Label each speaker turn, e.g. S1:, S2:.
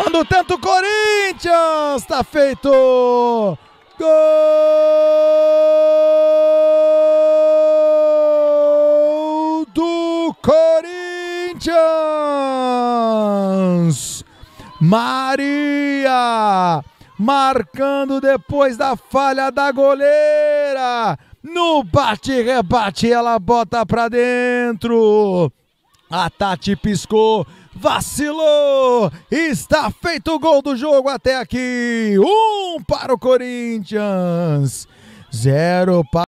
S1: Quando tenta Corinthians, tá feito! Gol do Corinthians! Maria! Marcando depois da falha da goleira. No bate-rebate, ela bota pra dentro. A Tati piscou, vacilou! Está feito o gol do jogo até aqui! Um para o Corinthians, zero para.